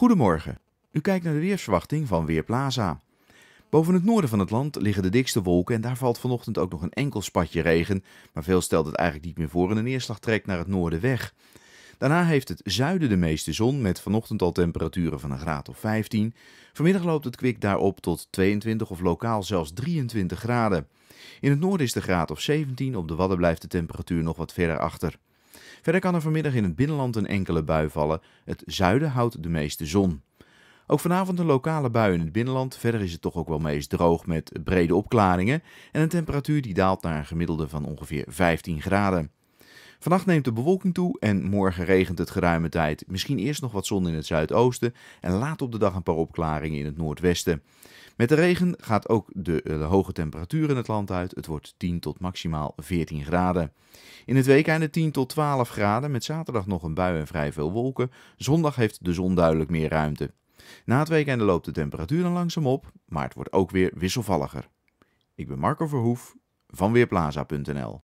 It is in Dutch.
Goedemorgen. U kijkt naar de weersverwachting van Weerplaza. Boven het noorden van het land liggen de dikste wolken en daar valt vanochtend ook nog een enkel spatje regen, maar veel stelt het eigenlijk niet meer voor en de neerslag trekt naar het noorden weg. Daarna heeft het zuiden de meeste zon met vanochtend al temperaturen van een graad of 15. Vanmiddag loopt het kwik daarop tot 22 of lokaal zelfs 23 graden. In het noorden is de graad of 17, op de Wadden blijft de temperatuur nog wat verder achter. Verder kan er vanmiddag in het binnenland een enkele bui vallen. Het zuiden houdt de meeste zon. Ook vanavond een lokale bui in het binnenland. Verder is het toch ook wel meest droog met brede opklaringen en een temperatuur die daalt naar een gemiddelde van ongeveer 15 graden. Vannacht neemt de bewolking toe en morgen regent het geruime tijd. Misschien eerst nog wat zon in het zuidoosten en laat op de dag een paar opklaringen in het noordwesten. Met de regen gaat ook de, eh, hoge temperatuur in het land uit. Het wordt 10 tot maximaal 14 graden. In het weekende 10 tot 12 graden, met zaterdag nog een bui en vrij veel wolken. Zondag heeft de zon duidelijk meer ruimte. Na het weekende loopt de temperatuur dan langzaam op, maar het wordt ook weer wisselvalliger. Ik ben Marco Verhoef van Weerplaza.nl